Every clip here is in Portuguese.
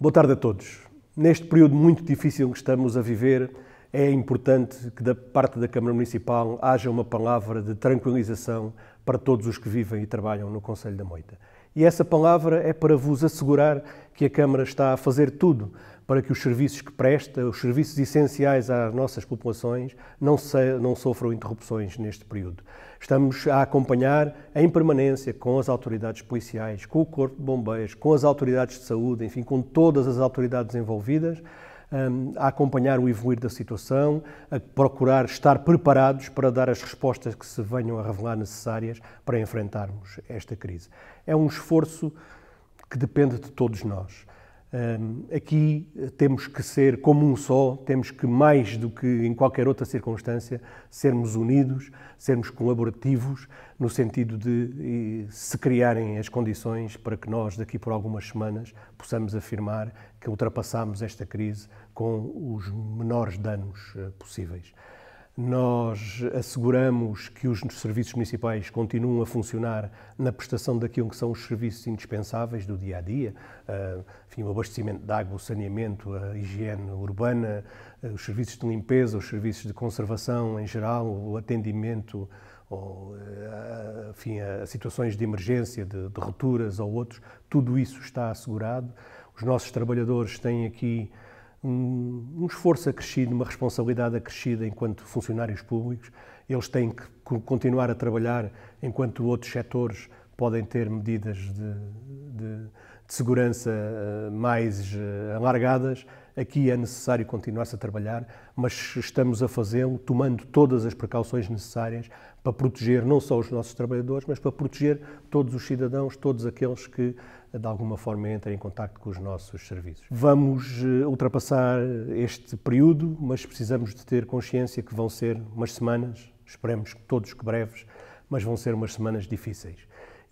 Boa tarde a todos. Neste período muito difícil que estamos a viver, é importante que da parte da Câmara Municipal haja uma palavra de tranquilização para todos os que vivem e trabalham no Conselho da Moita. E essa palavra é para vos assegurar que a Câmara está a fazer tudo para que os serviços que presta, os serviços essenciais às nossas populações, não, se, não sofram interrupções neste período. Estamos a acompanhar em permanência com as autoridades policiais, com o Corpo de Bombeiros, com as autoridades de saúde, enfim, com todas as autoridades envolvidas, hum, a acompanhar o evoluir da situação, a procurar estar preparados para dar as respostas que se venham a revelar necessárias para enfrentarmos esta crise. É um esforço que depende de todos nós. Aqui eh, temos que ser como um só, temos que, mais do que em qualquer outra circunstância, sermos unidos, sermos colaborativos, no sentido de eh, se criarem as condições para que nós, daqui por algumas semanas, possamos afirmar que ultrapassámos esta crise com os menores danos eh, possíveis. Nós asseguramos que os serviços municipais continuam a funcionar na prestação daquilo que são os serviços indispensáveis do dia a dia, ah, enfim, o abastecimento de água, o saneamento, a higiene urbana, ah, os serviços de limpeza, os serviços de conservação em geral, o atendimento ou, ah, enfim, a situações de emergência, de, de rupturas ou outros, tudo isso está assegurado. Os nossos trabalhadores têm aqui um, um esforço acrescido, uma responsabilidade acrescida enquanto funcionários públicos. Eles têm que continuar a trabalhar enquanto outros setores podem ter medidas de, de, de segurança eh, mais eh, alargadas Aqui é necessário continuar-se a trabalhar, mas estamos a fazê-lo tomando todas as precauções necessárias para proteger não só os nossos trabalhadores, mas para proteger todos os cidadãos, todos aqueles que de alguma forma entrem em contato com os nossos serviços. Vamos eh, ultrapassar este período, mas precisamos de ter consciência que vão ser umas semanas, esperemos todos que breves, mas vão ser umas semanas difíceis.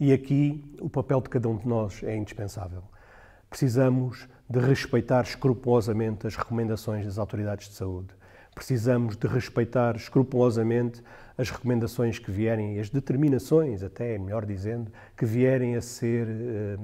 E aqui o papel de cada um de nós é indispensável. Precisamos de respeitar escrupulosamente as recomendações das autoridades de saúde. Precisamos de respeitar escrupulosamente as recomendações que vierem, as determinações, até melhor dizendo, que vierem a ser eh,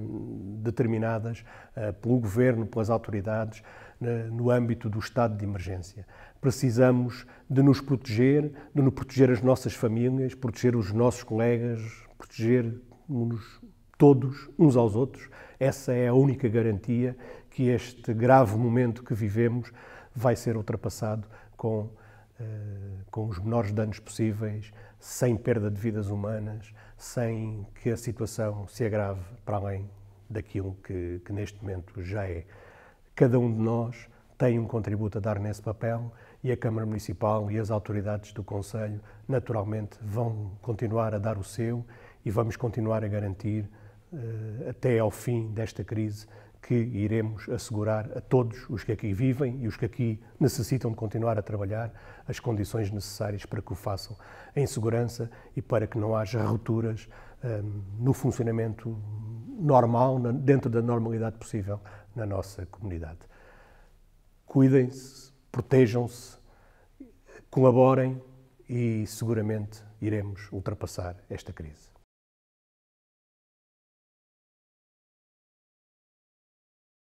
determinadas eh, pelo governo, pelas autoridades, eh, no âmbito do estado de emergência. Precisamos de nos proteger, de nos proteger as nossas famílias, proteger os nossos colegas, proteger-nos todos uns aos outros. Essa é a única garantia que este grave momento que vivemos vai ser ultrapassado com, eh, com os menores danos possíveis, sem perda de vidas humanas, sem que a situação se agrave para além daquilo que, que neste momento já é. Cada um de nós tem um contributo a dar nesse papel e a Câmara Municipal e as autoridades do Conselho, naturalmente, vão continuar a dar o seu e vamos continuar a garantir eh, até ao fim desta crise que iremos assegurar a todos os que aqui vivem e os que aqui necessitam de continuar a trabalhar as condições necessárias para que o façam em segurança e para que não haja rupturas um, eh, no funcionamento normal, dentro da normalidade possível na nossa comunidade. Cuidem-se, protejam-se, colaborem e seguramente iremos ultrapassar esta crise.